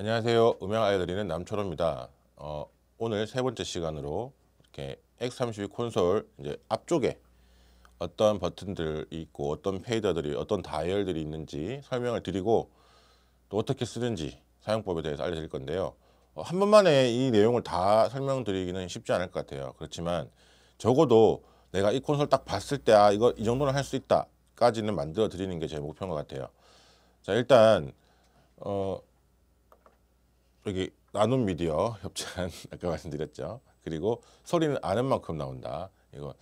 안녕하세요. 음향 알려드리는 남철호입니다. 어, 오늘 세 번째 시간으로 이렇게 X32 콘솔 이제 앞쪽에 어떤 버튼들이 있고 어떤 페이더들이 어떤 다이얼들이 있는지 설명을 드리고 또 어떻게 쓰는지 사용법에 대해서 알려드릴 건데요. 어, 한 번만에 이 내용을 다 설명드리기는 쉽지 않을 것 같아요. 그렇지만 적어도 내가 이 콘솔 딱 봤을 때 아 이거 이 정도는 할 수 있다 까지는 만들어 드리는 게 제 목표인 것 같아요. 자 일단 어, 여기 나눔 미디어 협찬 아까 말씀드렸죠. 그리고 소리는 아는 만큼 나온다. 이거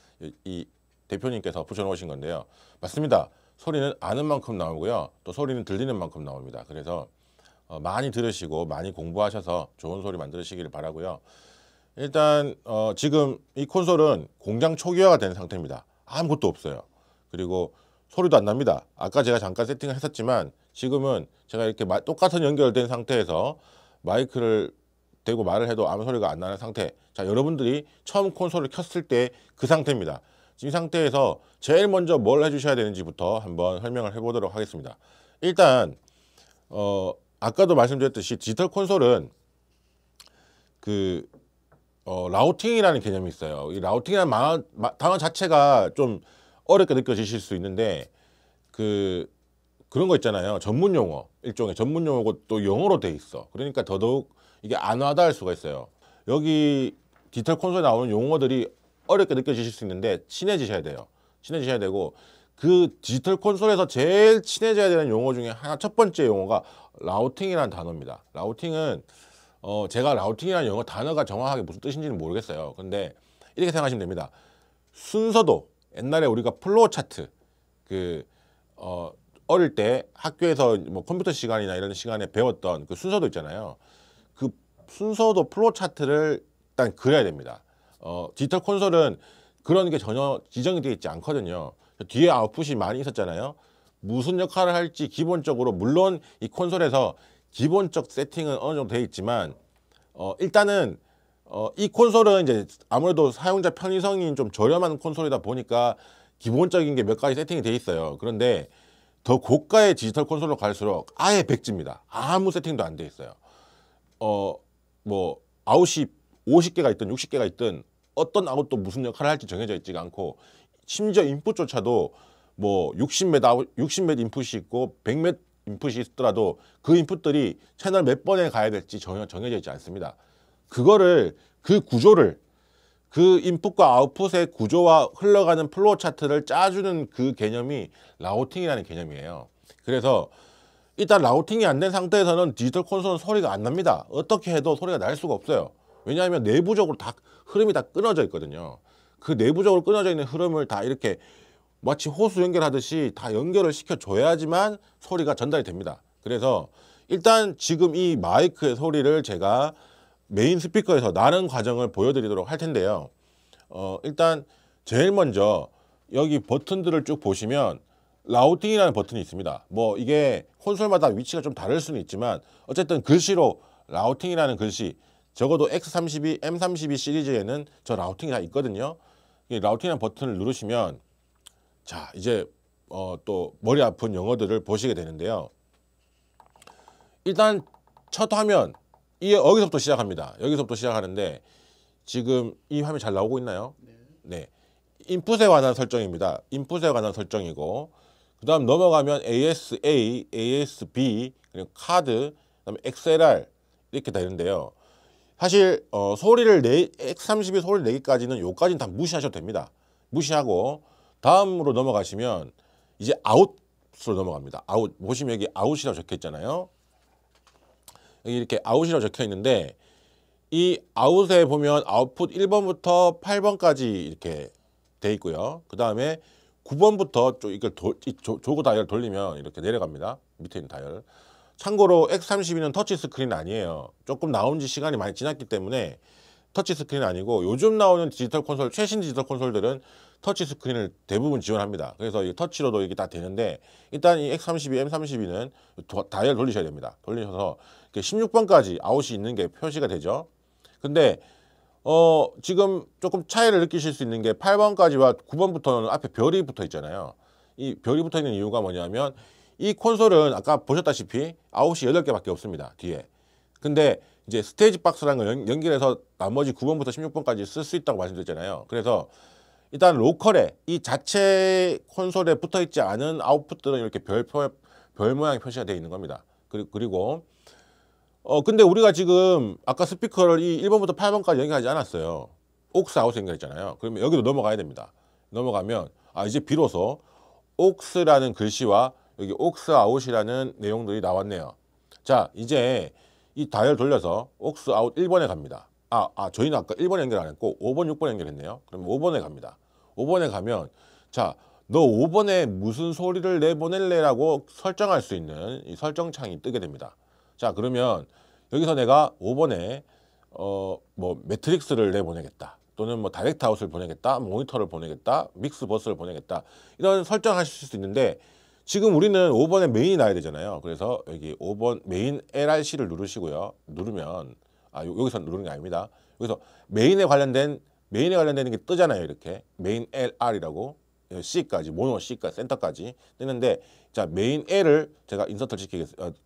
이, 대표님께서 붙여놓으신 건데요. 맞습니다. 소리는 아는 만큼 나오고요. 또 소리는 들리는 만큼 나옵니다. 그래서 어, 많이 들으시고 많이 공부하셔서 좋은 소리 만드시기를 바라고요. 일단 어, 지금 이 콘솔은 공장 초기화가 된 상태입니다. 아무것도 없어요. 그리고 소리도 안 납니다. 아까 제가 잠깐 세팅을 했었지만 지금은 제가 이렇게 똑같은 연결된 상태에서 마이크를 대고 말을 해도 아무 소리가 안 나는 상태 자 여러분들이 처음 콘솔을 켰을 때 그 상태입니다 지금 상태에서 제일 먼저 뭘 해주셔야 되는지부터 한번 설명을 해보도록 하겠습니다 일단 어 아까도 말씀드렸듯이 디지털 콘솔은 그 어, 라우팅이라는 개념이 있어요 이 라우팅이라는 마, 마, 단어 자체가 좀 어렵게 느껴지실 수 있는데 그 그런 거 있잖아요. 전문 용어. 일종의 전문 용어고 또 영어로 돼 있어. 그러니까 더더욱 이게 안 와닿을 수가 있어요. 여기 디지털 콘솔에 나오는 용어들이 어렵게 느껴지실 수 있는데 친해지셔야 돼요. 친해지셔야 되고 그 디지털 콘솔에서 제일 친해져야 되는 용어 중에 하나 첫 번째 용어가 라우팅이라는 단어입니다. 라우팅은 어 제가 라우팅이라는 영어 단어가 정확하게 무슨 뜻인지는 모르겠어요. 근데 이렇게 생각하시면 됩니다. 순서도 옛날에 우리가 플로우 차트 그어 어릴 때 학교에서 뭐 컴퓨터 시간이나 이런 시간에 배웠던 그 순서도 있잖아요. 그 순서도 플로 차트를 일단 그려야 됩니다. 어, 디지털 콘솔은 그런 게 전혀 지정이 되어 있지 않거든요. 뒤에 아웃풋이 많이 있었잖아요. 무슨 역할을 할지 기본적으로 물론 이 콘솔에서 기본적 세팅은 어느 정도 되어 있지만 어, 일단은 어, 이 콘솔은 이제 아무래도 사용자 편의성이 좀 저렴한 콘솔이다 보니까 기본적인 게 몇 가지 세팅이 되어 있어요. 그런데 더 고가의 디지털 콘솔로 갈수록 아예 백지입니다. 아무 세팅도 안 돼 있어요. 어, 뭐 아웃이 50개가 있든 60개가 있든 어떤 아웃도 무슨 역할을 할지 정해져 있지가 않고 심지어 인풋조차도 뭐 60m 아웃, 60m 인풋이 있고 100m 인풋이 있더라도 그 인풋들이 채널 몇 번에 가야 될지 전혀 정해져 있지 않습니다. 그거를 그 구조를 그 인풋과 아웃풋의 구조와 흘러가는 플로우 차트를 짜주는 그 개념이 라우팅이라는 개념이에요. 그래서 일단 라우팅이 안 된 상태에서는 디지털 콘솔은 소리가 안 납니다. 어떻게 해도 소리가 날 수가 없어요. 왜냐하면 내부적으로 다 흐름이 다 끊어져 있거든요. 그 내부적으로 끊어져 있는 흐름을 다 이렇게 마치 호수 연결하듯이 다 연결을 시켜줘야지만 소리가 전달이 됩니다. 그래서 일단 지금 이 마이크의 소리를 제가 메인 스피커에서 나는 과정을 보여드리도록 할 텐데요. 어, 일단 제일 먼저 여기 버튼들을 쭉 보시면 라우팅이라는 버튼이 있습니다. 뭐 이게 콘솔마다 위치가 좀 다를 수는 있지만 어쨌든 글씨로 라우팅이라는 글씨 적어도 X32, M32 시리즈에는 저 라우팅이 다 있거든요. 이 라우팅이라는 버튼을 누르시면 자 이제 어, 또 머리 아픈 영어들을 보시게 되는데요. 일단 첫 화면 이게 여기서부터 시작합니다. 여기서부터 시작하는데 지금 이 화면 잘 나오고 있나요? 네. 네. 인풋에 관한 설정입니다. 인풋에 관한 설정이고 그 다음 넘어가면 ASA, ASB, 카드, 그다음에 XLR 이렇게 되는데요. 사실 어, 소리를 내 X32 소리를 내기까지는 요까지는 다 무시하셔도 됩니다. 무시하고 다음으로 넘어가시면 이제 아웃으로 넘어갑니다. 아웃 보시면 여기 아웃이라고 적혀 있잖아요. 이렇게 아웃이라고 적혀 있는데 이 아웃에 보면 아웃풋 1번부터 8번까지 이렇게 돼 있고요. 그 다음에 9번부터 조, 이걸 도, 이 조, 조그 다이얼 돌리면 이렇게 내려갑니다. 밑에 있는 다이얼. 참고로 X32는 터치 스크린 아니에요. 조금 나온 지 시간이 많이 지났기 때문에 터치 스크린 아니고 요즘 나오는 디지털 콘솔, 최신 디지털 콘솔들은 터치 스크린을 대부분 지원합니다. 그래서 이 터치로도 이게 다 되는데 일단 이 X32, M32는 다이얼 돌리셔야 됩니다. 돌리셔서 16번까지 그 아웃이 있는 게 표시가 되죠. 근데 어 지금 조금 차이를 느끼실 수 있는 게 8번까지와 9번부터는 앞에 별이 붙어 있잖아요. 이 별이 붙어 있는 이유가 뭐냐면 이 콘솔은 아까 보셨다시피 아웃이 8개밖에 없습니다. 뒤에. 근데 이제 스테이지 박스랑 연, 결해서 나머지 9번부터 16번까지 쓸 수 있다고 말씀드렸잖아요. 그래서 일단 로컬에 이 자체 콘솔에 붙어 있지 않은 아웃풋들은 이렇게 별, 표, 별 모양 표시가 되어 있는 겁니다. 그리고, 그리고 어 근데 우리가 지금 아까 스피커를 이 1번부터 8번까지 연결하지 않았어요 옥스 아웃 연결했잖아요 그러면 여기도 넘어가야 됩니다 넘어가면 아 이제 비로소 옥스라는 글씨와 여기 옥스 아웃이라는 내용들이 나왔네요 자 이제 이 다이얼 돌려서 옥스 아웃 1번에 갑니다 아, 아 저희는 아까 1번 연결 안 했고 5번 6번 연결했네요 그럼 5번에 갑니다 5번에 가면 자너 5번에 무슨 소리를 내보낼래 라고 설정할 수 있는 이 설정창이 뜨게 됩니다 자 그러면 여기서 내가 5번에 어 뭐 매트릭스를 내보내겠다. 또는 뭐 다렉트아웃을 보내겠다, 모니터를 보내겠다, 믹스 버스를 보내겠다 이런 설정하실 수 있는데 지금 우리는 5번에 메인이 나야 되잖아요. 그래서 여기 5번 메인 LRC를 누르시고요. 누르면 아 여기서 누르는 게 아닙니다. 여기서 메인에 관련된 메인에 관련되는 게 뜨잖아요. 이렇게 메인 LR이라고 C까지 모노 C까지 센터까지 뜨는데 자 메인 L을 제가 인서트 를시키겠 어, 니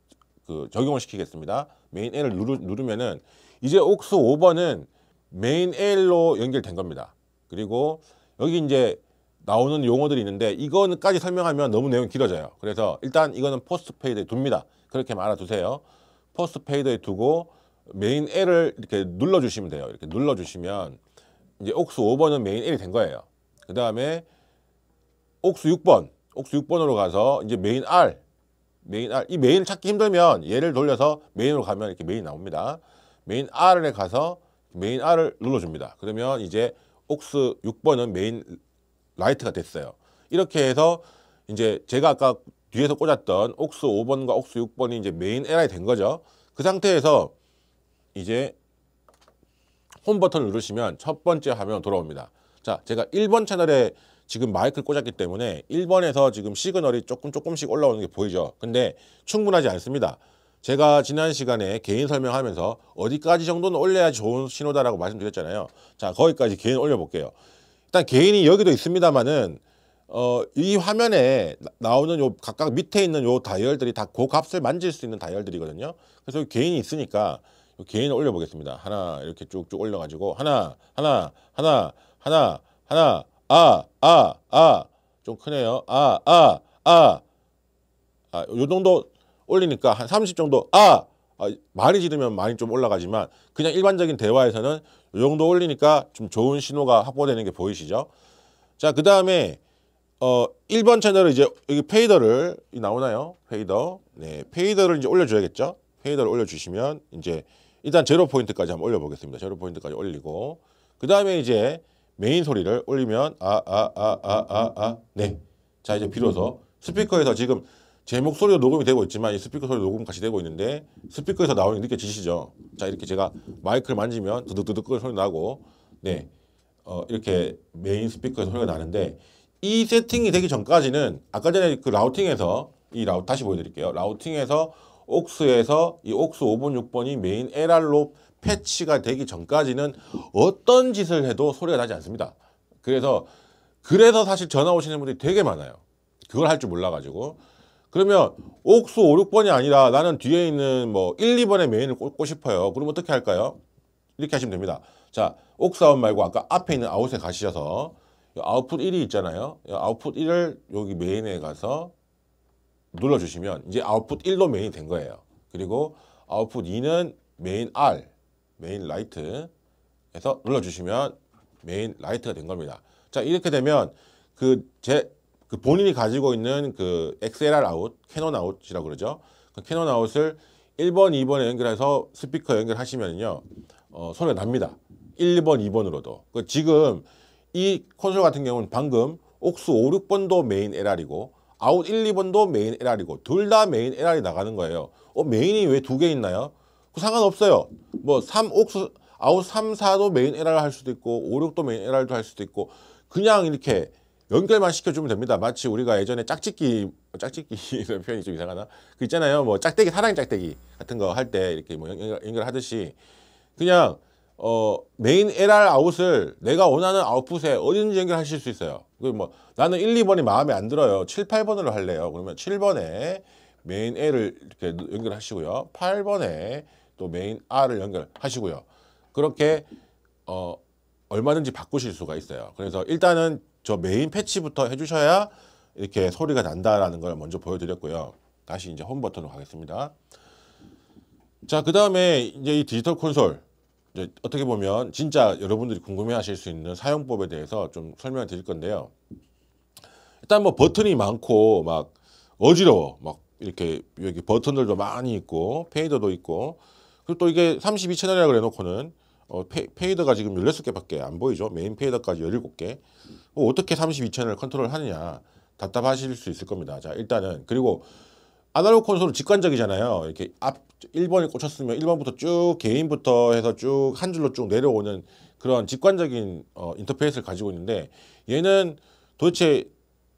그 적용을 시키겠습니다. 메인 L을 누르, 면은 이제 옥스 5번은 메인 L로 연결된 겁니다. 그리고 여기 이제 나오는 용어들이 있는데 이거까지 설명하면 너무 내용이 길어져요. 그래서 일단 이거는 포스트페이드에 둡니다. 그렇게 말아두세요 포스트페이드에 두고 메인 L을 이렇게 눌러주시면 돼요. 이렇게 눌러주시면 이제 옥수 5번은 메인 L이 된 거예요. 그 다음에 옥수 6번, 옥수 6번으로 가서 이제 메인 R 메인 R 아, 이 메인을 찾기 힘들면 얘를 돌려서 메인으로 가면 이렇게 메인 나옵니다. 메인 R에 가서 메인 R을 눌러줍니다. 그러면 이제 옥스 6번은 메인 라이트가 됐어요. 이렇게 해서 이제 제가 아까 뒤에서 꽂았던 옥스 5번과 옥스 6번이 이제 메인 LI 된 거죠. 그 상태에서 이제 홈 버튼을 누르시면 첫 번째 화면 돌아옵니다. 자, 제가 1번 채널에 지금 마이크를 꽂았기 때문에 1번에서 지금 시그널이 조금 조금씩 올라오는 게 보이죠. 근데 충분하지 않습니다. 제가 지난 시간에 개인 설명하면서 어디까지 정도는 올려야 좋은 신호다라고 말씀드렸잖아요. 자, 거기까지 개인 올려볼게요. 일단 개인이 여기도 있습니다만은 어, 이 화면에 나오는 요 각각 밑에 있는 요 다이얼들이 다 그 값을 만질 수 있는 다이얼들이거든요. 그래서 개인이 있으니까 개인을 올려보겠습니다. 하나 이렇게 쭉쭉 올려가지고 하나 하나 하나 하나 하나 아, 아, 아. 좀 크네요. 아, 아, 아. 아, 요 정도 올리니까 한 30 정도 아! 아 많이 지르면 많이 좀 올라가지만 그냥 일반적인 대화에서는 요 정도 올리니까 좀 좋은 신호가 확보되는 게 보이시죠? 자, 그 다음에 어 1번 채널을 이제 여기 페이더를 나오나요? 페이더. 네, 페이더를 이제 올려줘야겠죠? 페이더를 올려주시면 이제 일단 제로 포인트까지 한번 올려보겠습니다. 제로 포인트까지 올리고 그 다음에 이제 메인 소리를 올리면 아아아아아 아 아, 아, 아, 네. 자 이제 비로소 스피커에서 지금 제 목소리도 녹음이 되고 있지만 이 스피커 소리 녹음 같이 되고 있는데 스피커에서 나오는 게 느껴지시죠? 자 이렇게 제가 마이크를 만지면 두둑두둑 그 소리 나고 네 어, 이렇게 메인 스피커에서 소리가 나는데 이 세팅이 되기 전까지는 아까 전에 그 라우팅에서 이 라우 다시 보여드릴게요. 라우팅에서 옥스에서 이 옥스 5번 6번이 메인 LR로 패치가 되기 전까지는 어떤 짓을 해도 소리가 나지 않습니다. 그래서 그래서 사실 전화 오시는 분들이 되게 많아요. 그걸 할 줄 몰라가지고 그러면 옥수 5, 6번이 아니라 나는 뒤에 있는 뭐 1, 2번의 메인을 꽂고 싶어요. 그럼 어떻게 할까요? 이렇게 하시면 됩니다. 자, 옥사원 말고 아까 앞에 있는 아웃에 가셔서 시 아웃풋 1이 있잖아요. 아웃풋 1을 여기 메인에 가서 눌러주시면 이제 아웃풋 1로 메인이 된 거예요. 그리고 아웃풋 2는 메인 R 메인 라이트에서 눌러주시면 메인 라이트가 된 겁니다. 자 이렇게 되면 그 제 그 본인이 가지고 있는 그 XLR 아웃, 캐논 아웃이라고 그러죠. 그 캐논 아웃을 1번, 2번에 연결해서 스피커 연결하시면요. 어, 소리가 납니다. 1번, 2번으로도. 그 지금 이 콘솔 같은 경우는 방금 옥수 5, 6번도 메인 LR이고 아웃 1, 2번도 메인 LR이고 둘 다 메인 LR이 나가는 거예요. 어, 메인이 왜 두 개 있나요? 그 상관없어요. 뭐 3, 옥수, 아웃 3, 4도 메인 에러를 할 수도 있고 5, 6도 메인 에러도 할 수도 있고 그냥 이렇게 연결만 시켜주면 됩니다. 마치 우리가 예전에 짝짓기, 짝짓기 표현이 좀 이상하나? 그 있잖아요. 뭐 짝대기, 사랑 짝대기 같은 거 할 때 이렇게 뭐 연결, 하듯이 그냥 어, 메인 LR 아웃을 내가 원하는 아웃풋에 어디든지 연결하실 수 있어요. 그리뭐 나는 1, 2번이 마음에 안 들어요. 7, 8번으로 할래요. 그러면 7번에 메인 L을 이렇게 연결하시고요. 8번에 또 메인 R을 연결하시고요. 그렇게 어, 얼마든지 바꾸실 수가 있어요. 그래서 일단은 저 메인 패치부터 해주셔야 이렇게 소리가 난다라는 걸 먼저 보여드렸고요. 다시 이제 홈 버튼으로 가겠습니다. 자, 그 다음에 이제 이 디지털 콘솔. 이제 어떻게 보면 진짜 여러분들이 궁금해 하실 수 있는 사용법에 대해서 좀 설명을 드릴 건데요. 일단 뭐 버튼이 많고 막 어지러워. 막 이렇게 여기 버튼들도 많이 있고 페이더도 있고 그리고 또 이게 32채널이라 그래놓고는 어, 페, 이더가 지금 16개밖에 안 보이죠. 메인 페이더까지 17개. 뭐 어떻게 32채널 을 컨트롤 하느냐 답답하실 수 있을 겁니다. 자 일단은 그리고 아날로그 콘솔은 직관적이잖아요. 이렇게 앞 1번이 꽂혔으면 1번부터 쭉 개인부터 해서 쭉 한 줄로 쭉 내려오는 그런 직관적인 어, 인터페이스를 가지고 있는데 얘는 도대체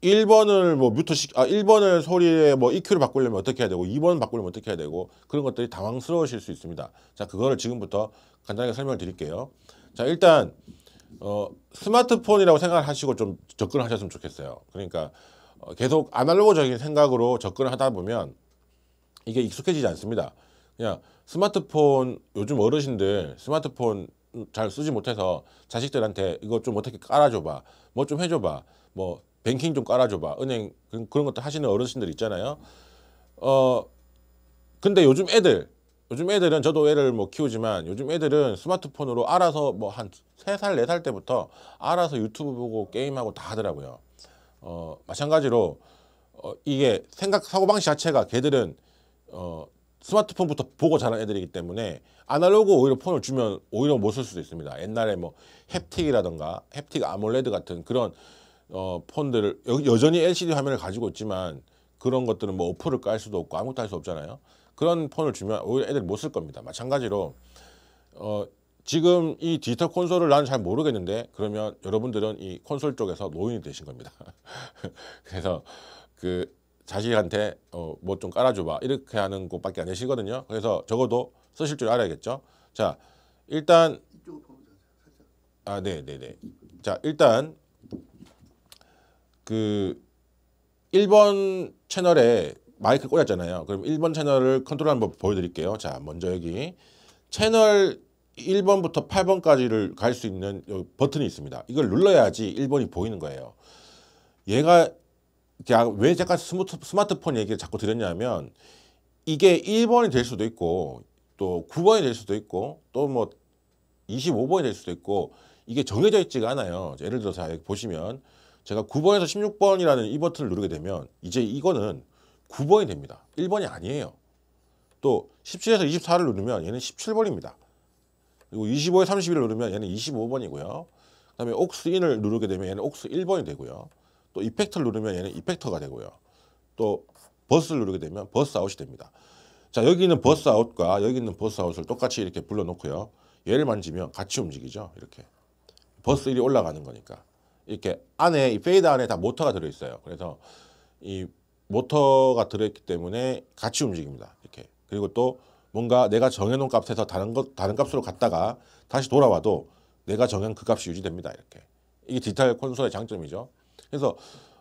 1번을 뭐 뮤트식 아 1번을 소리에 뭐 EQ를 바꾸려면 어떻게 해야 되고 2번 바꾸려면 어떻게 해야 되고 그런 것들이 당황스러우실 수 있습니다. 자, 그거를 지금부터 간단하게 설명을 드릴게요. 자, 일단 어 스마트폰이라고 생각을 하시고 좀 접근을 하셨으면 좋겠어요. 그러니까 어, 계속 아날로그적인 생각으로 접근을 하다 보면 이게 익숙해지지 않습니다. 그냥 스마트폰 요즘 어르신들 스마트폰 잘 쓰지 못해서 자식들한테 이거 좀 어떻게 깔아줘봐 뭐 좀 해줘봐 뭐 뱅킹 좀 깔아줘봐. 은행 그, 그런 것도 하시는 어르신들 있잖아요. 어 근데 요즘 애들 요즘 애들은 저도 애를 뭐 키우지만 요즘 애들은 스마트폰으로 알아서 뭐 한 세 살 네살 네 때부터 알아서 유튜브 보고 게임하고 다 하더라고요. 어 마찬가지로 어, 이게 생각 사고방식 자체가 걔들은 어 스마트폰부터 보고 자란 애들이기 때문에 아날로그 오히려 폰을 주면 오히려 못 쓸 수도 있습니다. 옛날에 뭐 햅틱이라던가 햅틱 아몰레드 같은 그런 어, 폰들을 여, 전히 LCD 화면을 가지고 있지만 그런 것들은 뭐 어플을 깔 수도 없고 아무것도 할 수 없잖아요. 그런 폰을 주면 오히려 애들이 못쓸 겁니다. 마찬가지로 어, 지금 이 디지털 콘솔을 나는 잘 모르겠는데 그러면 여러분들은 이 콘솔 쪽에서 노인이 되신 겁니다. 그래서 그 자식한테 어, 뭐 좀 깔아줘봐 이렇게 하는 것밖에 안 되시거든요. 그래서 적어도 쓰실 줄 알아야겠죠. 자 일단 아 네네네. 네, 네. 자 일단 그 1번 채널에 마이크 꽂았잖아요. 그럼 1번 채널을 컨트롤 한번 보여드릴게요. 자, 먼저 여기 채널 1번부터 8번까지를 갈 수 있는 버튼이 있습니다. 이걸 눌러야지 1번이 보이는 거예요. 얘가 왜 제가 스마트, 폰 얘기를 자꾸 드렸냐면 이게 1번이 될 수도 있고 또 9번이 될 수도 있고 또 뭐 25번이 될 수도 있고 이게 정해져 있지가 않아요. 예를 들어서 보시면 제가 9번에서 16번이라는 이 버튼을 누르게 되면 이제 이거는 9번이 됩니다. 1번이 아니에요. 또 17에서 24를 누르면 얘는 17번입니다. 그리고 25에 31을 누르면 얘는 25번이고요. 그 다음에 옥스인을 누르게 되면 얘는 옥스 1번이 되고요. 또 이펙터를 누르면 얘는 이펙터가 되고요. 또 버스를 누르게 되면 버스 아웃이 됩니다. 자 여기 있는 버스 아웃과 여기 있는 버스 아웃을 똑같이 이렇게 불러놓고요. 얘를 만지면 같이 움직이죠. 이렇게. 버스 1이 올라가는 거니까. 이렇게 안에 이 페이드 안에 다 모터가 들어있어요. 그래서 이 모터가 들어있기 때문에 같이 움직입니다. 이렇게 그리고 또 뭔가 내가 정해놓은 값에서 다른 것 다른 값으로 갔다가 다시 돌아와도 내가 정한 그 값이 유지됩니다. 이렇게 이게 디지털 콘솔의 장점이죠. 그래서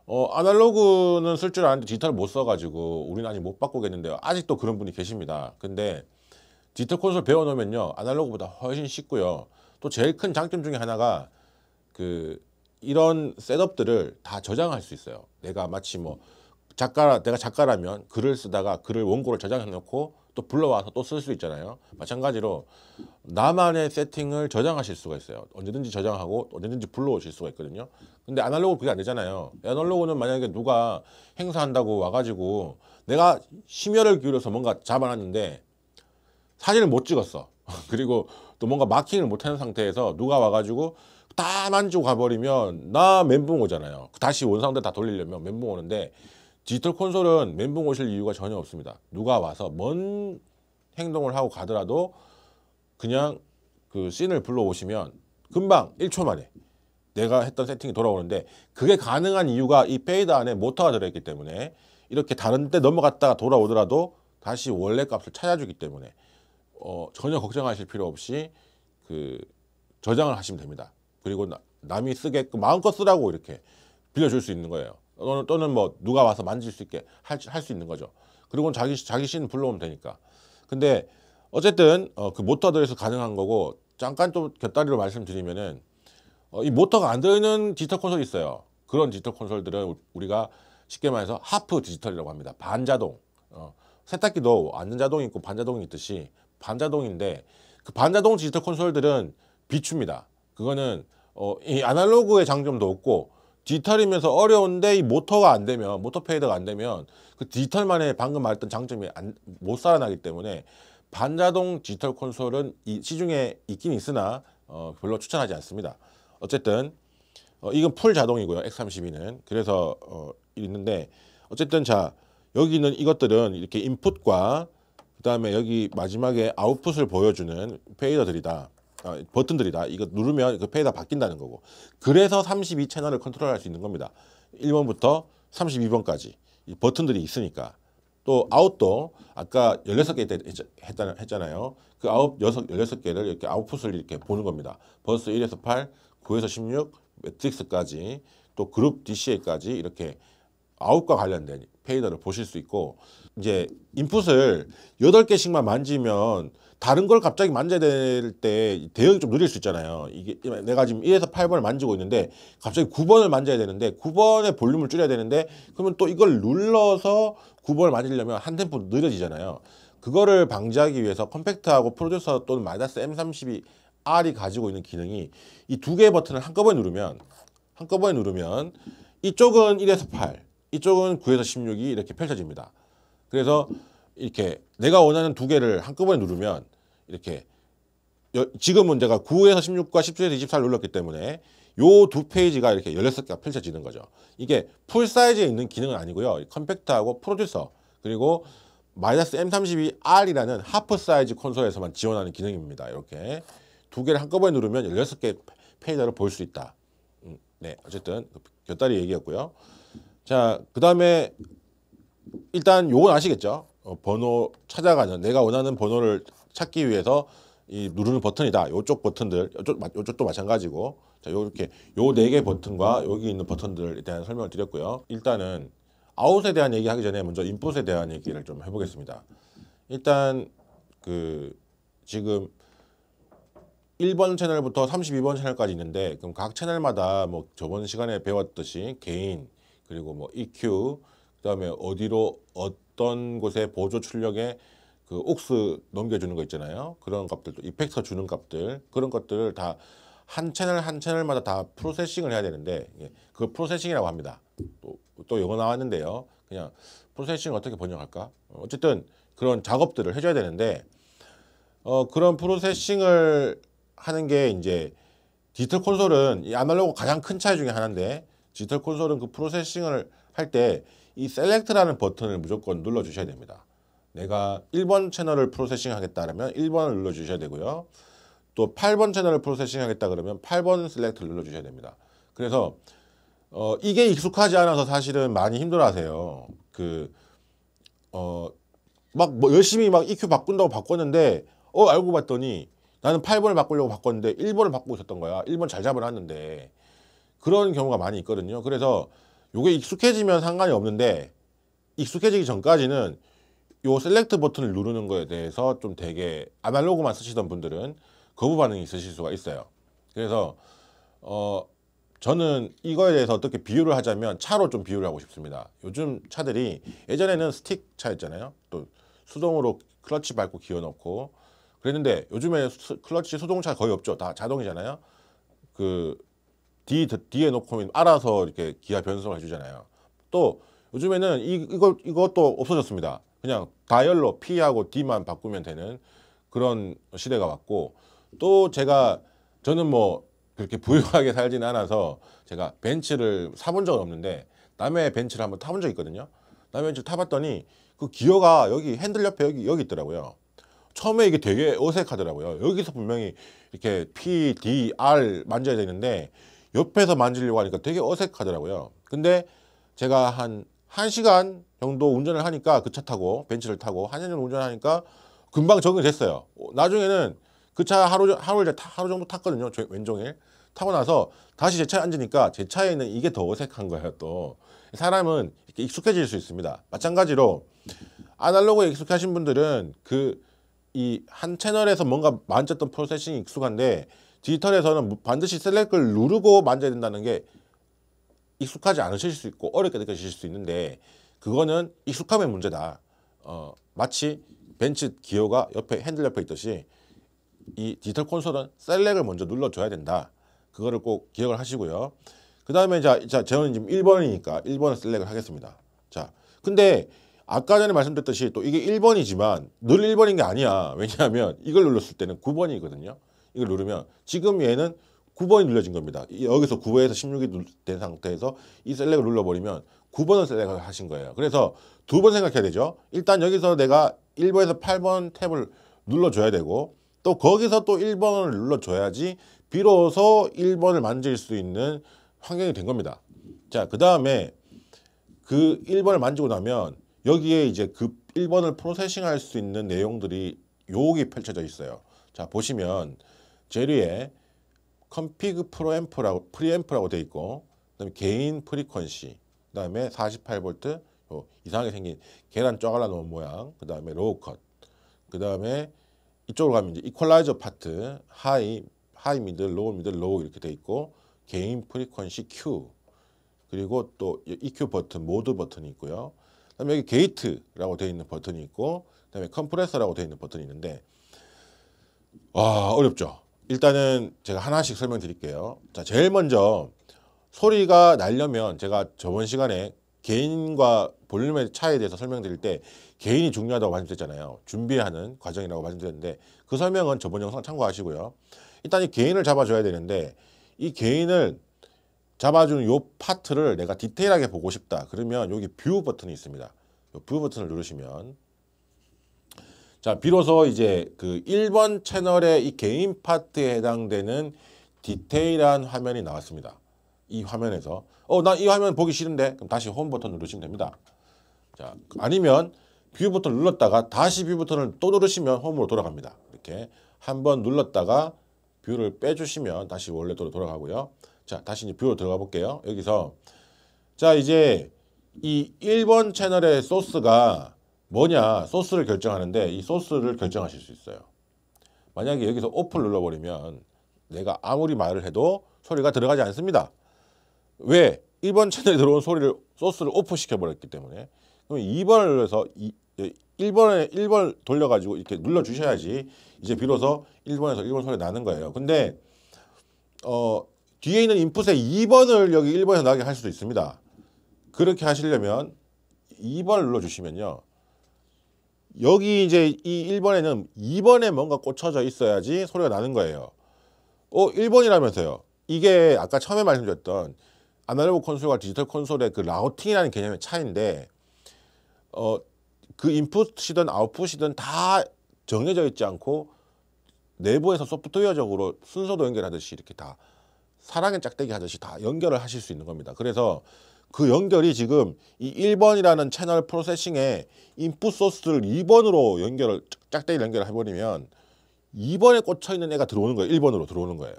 어, 아날로그는 쓸 줄 아는데 디지털 못 써가지고 우리는 아직 못 바꾸겠는데요. 아직도 그런 분이 계십니다. 근데 디지털 콘솔 배워놓으면요 아날로그보다 훨씬 쉽고요. 또 제일 큰 장점 중에 하나가 그 이런 셋업들을 다 저장할 수 있어요. 내가 마치 뭐 작가 내가 작가라면 글을 쓰다가 글을 원고를 저장해 놓고 또 불러와서 또 쓸 수 있잖아요. 마찬가지로 나만의 세팅을 저장하실 수가 있어요. 언제든지 저장하고 언제든지 불러오실 수가 있거든요. 근데 아날로그 그게 안 되잖아요. 아날로그는 만약에 누가 행사한다고 와가지고 내가 심혈을 기울여서 뭔가 잡아놨는데 사진을 못 찍었어. 그리고 또 뭔가 마킹을 못하는 상태에서 누가 와가지고 다 난주 가버리면 나 멘붕 오잖아요. 다시 원상대다 돌리려면 멘붕 오는데 디지털 콘솔은 멘붕 오실 이유가 전혀 없습니다. 누가 와서 뭔 행동을 하고 가더라도 그냥 그 씬을 불러오시면 금방 1초 만에 내가 했던 세팅이 돌아오는데 그게 가능한 이유가 이 페이드 안에 모터가 들어있기 때문에 이렇게 다른 데 넘어갔다가 돌아오더라도 다시 원래 값을 찾아주기 때문에 어, 전혀 걱정하실 필요 없이 그 저장을 하시면 됩니다. 그리고 나, 남이 쓰게끔 마음껏 쓰라고 이렇게 빌려줄 수 있는 거예요. 또는, 또는 뭐 누가 와서 만질 수 있게 할 수 있는 거죠. 그리고 자기 자기 신 불러오면 되니까. 근데 어쨌든 어, 그 모터들에서 가능한 거고 잠깐 좀 곁다리로 말씀드리면은 어, 이 모터가 안 들어있는 디지털 콘솔이 있어요. 그런 디지털 콘솔들은 우리가 쉽게 말해서 하프 디지털이라고 합니다. 반자동. 어, 세탁기도 안전자동이 있고 반자동이 있듯이 반자동인데 그 반자동 디지털 콘솔들은 비춥니다. 그거는 어, 이 아날로그의 장점도 없고 디지털이면서 어려운데 이 모터가 안 되면 모터 페이드가 안 되면 그 디지털만의 방금 말했던 장점이 안, 못 살아나기 때문에 반자동 디지털 콘솔은 이 시중에 있긴 있으나 어, 별로 추천하지 않습니다. 어쨌든 어, 이건 풀 자동이고요. X32는 그래서 어, 있는데 어쨌든 자 여기 있는 이것들은 이렇게 인풋과 그 다음에 여기 마지막에 아웃풋을 보여주는 페이더들이다. 어, 버튼들이다. 이거 누르면 그 페이다 바뀐다는 거고. 그래서 32 채널을 컨트롤할 수 있는 겁니다. 1번부터 32번까지 이 버튼들이 있으니까. 또 아웃도 아까 16개 했다, 했잖아요. 그 아웃 6, 16개를 이렇게 아웃풋을 이렇게 보는 겁니다. 버스 1에서 8, 9에서 16, 매트릭스까지 또 그룹 DCA까지 이렇게 아웃과 관련된 페이더를 보실 수 있고 이제 인풋을 8개씩만 만지면 다른 걸 갑자기 만져야 될 때 대응이 좀 느릴 수 있잖아요. 이게 내가 지금 1에서 8번을 만지고 있는데 갑자기 9번을 만져야 되는데 9번의 볼륨을 줄여야 되는데 그러면 또 이걸 눌러서 9번을 만지려면 한 템포 느려지잖아요. 그거를 방지하기 위해서 컴팩트하고 프로듀서 또는 마이너스 M32R이 가지고 있는 기능이 이 두 개의 버튼을 한꺼번에 누르면 한꺼번에 누르면 이쪽은 1에서 8, 이쪽은 9에서 16이 이렇게 펼쳐집니다. 그래서 이렇게 내가 원하는 두 개를 한꺼번에 누르면 이렇게 지금은 제가 9에서 16과 17에서 24를 눌렀기 때문에 요 두 페이지가 이렇게 16개가 펼쳐지는 거죠. 이게 풀 사이즈에 있는 기능은 아니고요. 컴팩트하고 프로듀서 그리고 마이너스 M32R이라는 하프 사이즈 콘솔에서만 지원하는 기능입니다. 이렇게 두 개를 한꺼번에 누르면 16개 페이지를 볼 수 있다. 음, 네, 어쨌든 곁다리 얘기였고요. 자, 그 다음에 일단 요건 아시겠죠? 어, 번호 찾아가는 내가 원하는 번호를 찾기 위해서 이 누르는 버튼이다. 요쪽 버튼들, 요쪽, 요쪽도 마찬가지고 자, 요렇게 요네개 버튼과 여기 있는 버튼들에 대한 설명을 드렸고요. 일단은 아웃에 대한 얘기하기 전에 먼저 인풋에 대한 얘기를 좀 해보겠습니다. 일단 그 지금 1번 채널부터 32번 채널까지 있는데 그럼 각 채널마다 뭐 저번 시간에 배웠듯이 개인 그리고 뭐 EQ 그다음에 어디로 어떤 곳에 보조 출력에 그 옥스 넘겨주는 거 있잖아요. 그런 값들도 이펙터 주는 값들 그런 것들을 다 한 채널 한 채널마다 다 프로세싱을 해야 되는데 예, 그 프로세싱이라고 합니다. 또, 또 영어 나왔는데요. 그냥 프로세싱 을 어떻게 번역할까? 어쨌든 그런 작업들을 해줘야 되는데 어, 그런 프로세싱을 하는 게 이제 디지털 콘솔은 이 아날로그 가장 큰 차이 중에 하나인데 디지털 콘솔은 그 프로세싱을 할 때 이 셀렉트라는 버튼을 무조건 눌러 주셔야 됩니다. 내가 1번 채널을 프로세싱 하겠다 그면 1번을 눌러주셔야 되고요. 또 8번 채널을 프로세싱 하겠다 그러면 8번 셀렉트를 눌러주셔야 됩니다. 그래서 어, 이게 익숙하지 않아서 사실은 많이 힘들어하세요. 그, 어, 막 뭐 열심히 막 EQ 바꾼다고 바꿨는데 어 알고 봤더니 나는 8번을 바꾸려고 바꿨는데 1번을 바꾸고 있었던 거야. 1번 잘 잡아놨는데 그런 경우가 많이 있거든요. 그래서 이게 익숙해지면 상관이 없는데 익숙해지기 전까지는 요 셀렉트 버튼을 누르는 거에 대해서 좀 되게 아날로그만 쓰시던 분들은 거부 반응이 있으실 수가 있어요. 그래서 어 저는 이거에 대해서 어떻게 비유를 하자면 차로 좀 비유를 하고 싶습니다. 요즘 차들이 예전에는 스틱 차였잖아요. 또 수동으로 클러치 밟고 기어 넣고 그랬는데 요즘에 수, 클러치 수동차 거의 없죠. 다 자동이잖아요. 그 뒤, 뒤에 놓고 알아서 이렇게 기아 변속을 해주잖아요. 또 요즘에는 이, 이거, 이것도 없어졌습니다. 그냥 다열로 P하고 D만 바꾸면 되는 그런 시대가 왔고 또 제가 저는 뭐 그렇게 부유하게 살지는 않아서 제가 벤츠를 사본 적은 없는데 남의 벤츠를 한번 타본 적 있거든요. 남의 벤츠를 타봤더니 그 기어가 여기 핸들 옆에 여기 여기 있더라고요. 처음에 이게 되게 어색하더라고요. 여기서 분명히 이렇게 P, D, R 만져야 되는데 옆에서 만지려고 하니까 되게 어색하더라고요. 근데 제가 한 1시간 정도 운전을 하니까 그 차 타고 벤츠를 타고 한 해년 운전하니까 금방 적응이 됐어요. 나중에는 그 차 하루 하루 하루 정도 탔거든요. 왼종일 타고 나서 다시 제 차에 앉으니까 제 차에는 이게 더 어색한 거예요. 또 사람은 이렇게 익숙해질 수 있습니다. 마찬가지로 아날로그에 익숙하신 분들은 그 이 한 채널에서 뭔가 만졌던 프로세싱이 익숙한데 디지털에서는 반드시 셀렉을 누르고 만져야 된다는 게 익숙하지 않으실 수 있고 어렵게 느껴질수 있는데 그거는 익숙함의 문제다. 어, 마치 벤츠 기어가 옆에 핸들 옆에 있듯이 이 디지털 콘솔은 셀렉을 먼저 눌러줘야 된다. 그거를 꼭 기억을 하시고요. 그 다음에 자, 자, 저는 지금 1번이니까 1번을 셀렉을 하겠습니다. 자, 근데 아까 전에 말씀드렸듯이 또 이게 1번이지만 늘 1번인 게 아니야. 왜냐하면 이걸 눌렀을 때는 9번이거든요. 이걸 누르면 지금 얘는 9번이 눌려진 겁니다. 여기서 9번에서 16이 된 상태에서 이 셀렉을 눌러버리면 9번을 선택하신 거예요. 그래서 두 번 생각해야 되죠. 일단 여기서 내가 1번에서 8번 탭을 눌러줘야 되고 또 거기서 또 1번을 눌러줘야지 비로소 1번을 만질 수 있는 환경이 된 겁니다. 자, 그 다음에 그 1번을 만지고 나면 여기에 이제 그 1번을 프로세싱 할 수 있는 내용들이 여기 펼쳐져 있어요. 자, 보시면 재료에 컴피그 프로앰프라고 프리앰프라고 되어 있고 그다음에 개인 프리퀀시 그 다음에 48V 요 이상하게 생긴 계란 쪼갈라 놓은 모양 그 다음에 로우 컷그 다음에 이쪽으로 가면 이제 이퀄라이저 파트 하이 하이 미들 로우 미들 로우 이렇게 돼 있고 개인 프리퀀시 Q 그리고 또 EQ 버튼 모드 버튼이 있고요 그다음에 여기 게이트라고 되어 있는 버튼이 있고 그다음에 컴프레서라고 되어 있는 버튼이 있는데 와 어렵죠 일단은 제가 하나씩 설명드릴게요 자 제일 먼저 소리가 날려면 제가 저번 시간에 개인과 볼륨의 차이에 대해서 설명드릴 때 개인이 중요하다고 말씀드렸잖아요. 준비하는 과정이라고 말씀드렸는데 그 설명은 저번 영상 참고하시고요. 일단 이 개인을 잡아줘야 되는데 이 개인을 잡아주는 요 파트를 내가 디테일하게 보고 싶다. 그러면 여기 뷰 버튼이 있습니다. 뷰 버튼을 누르시면 자 비로소 이제 그 1번 채널의 이 개인 파트에 해당되는 디테일한 화면이 나왔습니다. 이 화면에서 어 나 이 화면 보기 싫은데 그럼 다시 홈 버튼 누르시면 됩니다. 자 아니면 뷰 버튼 눌렀다가 다시 뷰 버튼을 또 누르시면 홈으로 돌아갑니다. 이렇게 한번 눌렀다가 뷰를 빼주시면 다시 원래대로 돌아가고요. 자 다시 이제 뷰로 들어가 볼게요. 여기서 자 이제 이 1번 채널의 소스가 뭐냐 소스를 결정하는데 이 소스를 결정하실 수 있어요. 만약에 여기서 오픈 눌러버리면 내가 아무리 말을 해도 소리가 들어가지 않습니다. 왜? 1번 채널에 들어온 소리를 소스를 오프 시켜버렸기 때문에 그럼 2번을 눌러서 1번에 1번 돌려가지고 이렇게 눌러 주셔야지 이제 비로소 1번에서 1번 소리 가 나는 거예요. 근데 어 뒤에 있는 인풋에 2번을 여기 1번에서 나게 할 수도 있습니다. 그렇게 하시려면 2번을 눌러 주시면요. 여기 이제 이 1번에는 2번에 뭔가 꽂혀져 있어야지 소리가 나는 거예요. 어 1번이라면서요. 이게 아까 처음에 말씀드렸던 아날로그 콘솔과 디지털 콘솔의 그 라우팅이라는 개념의 차이인데 어, 그 인풋이든 아웃풋이든 다 정해져 있지 않고 내부에서 소프트웨어적으로 순서도 연결하듯이 이렇게 다 사랑의 짝대기 하듯이 다 연결을 하실 수 있는 겁니다. 그래서 그 연결이 지금 이 1번이라는 채널 프로세싱에 인풋 소스를 2번으로 연결을 짝대기 연결을 해버리면 2번에 꽂혀 있는 애가 들어오는 거예요. 1번으로 들어오는 거예요.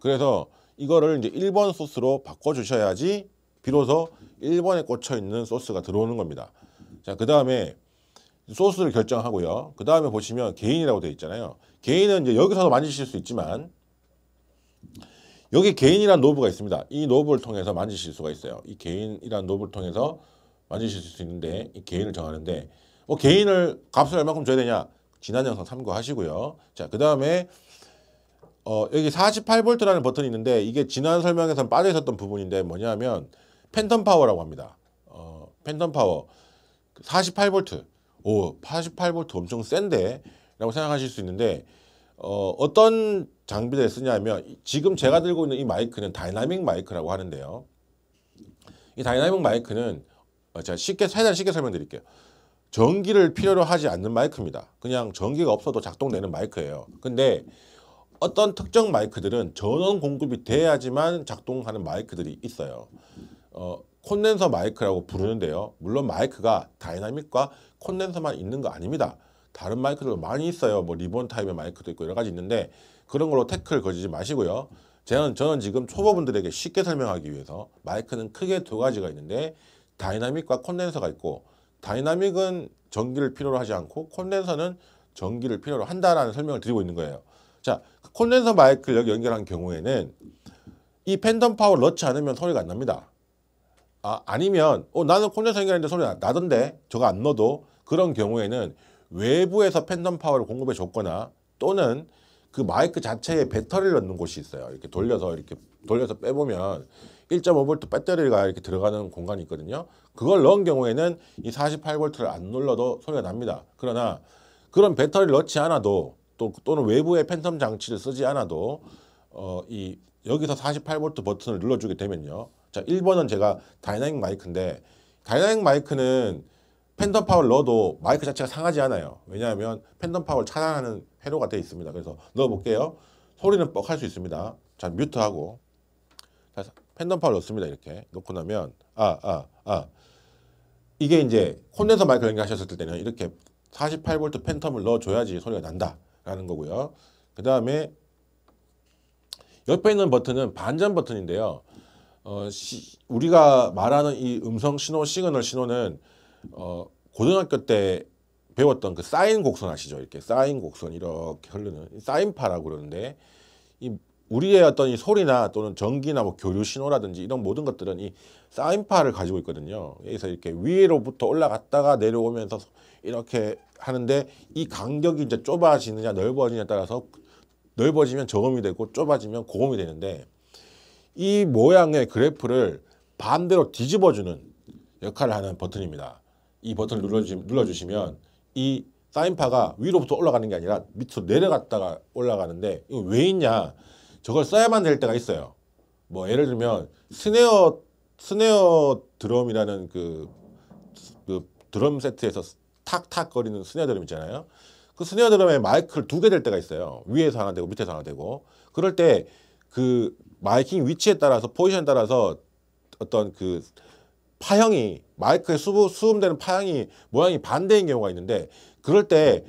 그래서 이거를 이제 1번 소스로 바꿔주셔야지 비로소 1번에 꽂혀 있는 소스가 들어오는 겁니다. 자, 그 다음에 소스를 결정하고요. 그 다음에 보시면 개인이라고 되어 있잖아요. 개인은 이제 여기서도 만지실 수 있지만 여기 개인이란 노브가 있습니다. 이 노브를 통해서 만지실 수가 있어요. 이 개인이란 노브를 통해서 만지실 수 있는데 이 개인을 정하는데 뭐 개인을 값을 얼마큼 줘야 되냐 지난 영상 참고하시고요. 자, 그 다음에 어, 여기 48V라는 버튼이 있는데 이게 지난 설명에선 빠져 있었던 부분인데 뭐냐면 팬텀 파워라고 합니다. 어, 팬텀 파워 48V 그 오 48V 엄청 센데 라고 생각하실 수 있는데 어, 어떤 장비를 쓰냐면 지금 제가 들고 있는 이 마이크는 다이나믹 마이크라고 하는데요. 이 다이나믹 마이크는 어, 제가 쉽게 최대한 쉽게 설명드릴게요. 전기를 필요로 하지 않는 마이크입니다. 그냥 전기가 없어도 작동되는 마이크예요. 근데 어떤 특정 마이크들은 전원 공급이 돼야지만 작동하는 마이크들이 있어요. 어, 콘덴서 마이크라고 부르는데요. 물론 마이크가 다이나믹과 콘덴서만 있는 거 아닙니다. 다른 마이크들도 많이 있어요. 뭐 리본 타입의 마이크도 있고 여러 가지 있는데 그런 걸로 태클 거지지 마시고요. 저는, 저는 지금 초보분들에게 쉽게 설명하기 위해서 마이크는 크게 두 가지가 있는데 다이나믹과 콘덴서가 있고 다이나믹은 전기를 필요로 하지 않고 콘덴서는 전기를 필요로 한다라는 설명을 드리고 있는 거예요. 자, 콘덴서 마이크를 연결한 경우에는 이 팬덤 파워 를 넣지 않으면 소리가 안 납니다. 아, 아니면 어, 나는 콘덴서 연결했는데 소리 가 나던데 저거 안 넣어도 그런 경우에는 외부에서 팬덤 파워를 공급해 줬거나 또는 그 마이크 자체에 배터리를 넣는 곳이 있어요. 이렇게 돌려서 이렇게 돌려서 빼보면 1.5V 배터리가 이렇게 들어가는 공간이 있거든요. 그걸 넣은 경우에는 이 48V를 안 눌러도 소리가 납니다. 그러나 그런 배터리를 넣지 않아도 또, 또는 외부의 팬텀 장치를 쓰지 않아도 어, 이 여기서 48V 버튼을 눌러주게 되면요. 자, 1번은 제가 다이나믹 마이크인데 다이나믹 마이크는 팬덤 파워를 넣어도 마이크 자체가 상하지 않아요. 왜냐하면 팬덤 파워를 차단하는 회로가 되어 있습니다. 그래서 넣어볼게요. 소리는 뻑 할 수 있습니다. 자, 뮤트하고 자, 팬덤 파워를 넣습니다. 이렇게 넣고 나면 아, 아, 아 이게 이제 콘덴서 마이크 연결하셨을 때는 이렇게 48V 팬텀을 넣어줘야지 소리가 난다. 라는 거고요. 그 다음에 옆에 있는 버튼은 반전 버튼인데요. 어, 시, 우리가 말하는 이 음성 신호, 시그널 신호는 어, 고등학교 때 배웠던 그 사인 곡선 아시죠? 이렇게 사인 곡선 이렇게 흐르는 사인파라고 그러는데 이 우리의 어떤 이 소리나 또는 전기나 뭐 교류 신호라든지 이런 모든 것들은 이 사인파를 가지고 있거든요. 그래서 이렇게 위로부터 올라갔다가 내려오면서 이렇게 하는데 이 간격이 이제 좁아지느냐 넓어지느냐에 따라서 넓어지면 저음이 되고 좁아지면 고음이 되는데 이 모양의 그래프를 반대로 뒤집어주는 역할을 하는 버튼입니다. 이 버튼을 눌러주시, 면이 사인파가 위로부터 올라가는 게 아니라 밑으로 내려갔다가 올라가는데 이거 왜 있냐 저걸 써야만 될 때가 있어요. 뭐 예를 들면 스네어 스네어 드럼이라는 그, 그 드럼 세트에서 탁탁 거리는 스네어 드럼 있잖아요. 그 스네어 드럼에 마이크를 두 개 될 때가 있어요. 위에서 하나 되고 밑에서 하나 되고 그럴 때 그 마이킹 위치에 따라서 포지션 에 따라서 어떤 그 파형이 마이크에 수 수음되는 파형이 모양이 반대인 경우가 있는데 그럴 때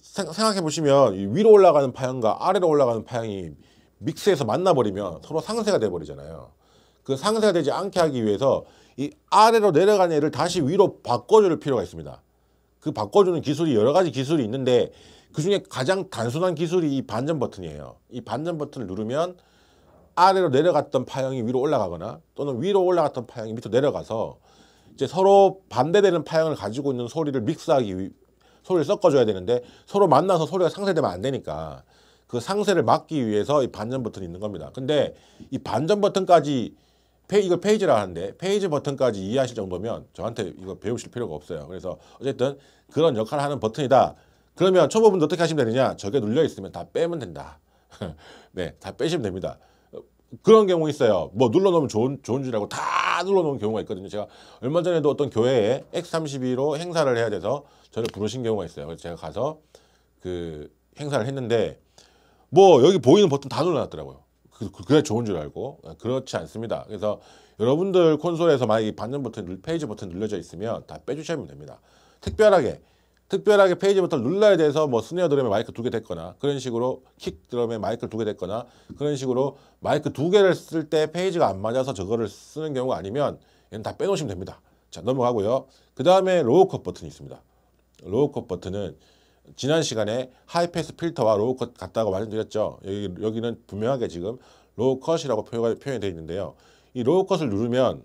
생각해 보시면 위로 올라가는 파형과 아래로 올라가는 파형이 믹스해서 만나버리면 서로 상쇄가 돼버리잖아요. 그 상쇄가 되지 않게 하기 위해서 이 아래로 내려간 애를 다시 위로 바꿔줄 필요가 있습니다. 그 바꿔주는 기술이 여러 가지 기술이 있는데 그 중에 가장 단순한 기술이 이 반전 버튼이에요. 이 반전 버튼을 누르면 아래로 내려갔던 파형이 위로 올라가거나 또는 위로 올라갔던 파형이 밑으로 내려가서 이제 서로 반대되는 파형을 가지고 있는 소리를 믹스하기 위, 소리를 섞어줘야 되는데 서로 만나서 소리가 상쇄되면 안 되니까 그 상세를 막기 위해서 이 반전 버튼이 있는 겁니다. 근데 이 반전 버튼까지 페, 이걸 이 페이지라 하는데 페이지 버튼까지 이해하실 정도면 저한테 이거 배우실 필요가 없어요. 그래서 어쨌든 그런 역할을 하는 버튼이다. 그러면 초보분들 어떻게 하시면 되느냐? 저게 눌려 있으면 다 빼면 된다. 네, 다 빼시면 됩니다. 그런 경우 있어요. 뭐 눌러놓으면 좋은, 좋은 줄 알고 다 눌러놓은 경우가 있거든요. 제가 얼마 전에도 어떤 교회에 X32로 행사를 해야 돼서 저를 부르신 경우가 있어요. 그래서 제가 가서 그 행사를 했는데 뭐 여기 보이는 버튼 다 눌러놨더라고요. 그, 그게 좋은 줄 알고 예, 그렇지 않습니다. 그래서 여러분들 콘솔에서 만약에 받는 버튼 페이지 버튼 눌려져 있으면 다 빼주시면 됩니다. 특별하게 특별하게 페이지 버튼 눌러야 돼서 뭐 스네어 드럼에 마이크 두 개 됐거나 그런 식으로 킥 드럼에 마이크 두 개 됐거나 그런 식으로 마이크 두 개를 쓸 때 페이지가 안 맞아서 저거를 쓰는 경우가 아니면 얘는 다 빼놓으시면 됩니다. 자 넘어가고요. 그 다음에 로우컷 버튼이 있습니다. 로우컷 버튼은 지난 시간에 하이패스 필터와 로우컷 같다고 말씀드렸죠. 여기, 여기는 분명하게 지금 로우컷이라고 표현이 되어 있는데요. 이 로우컷을 누르면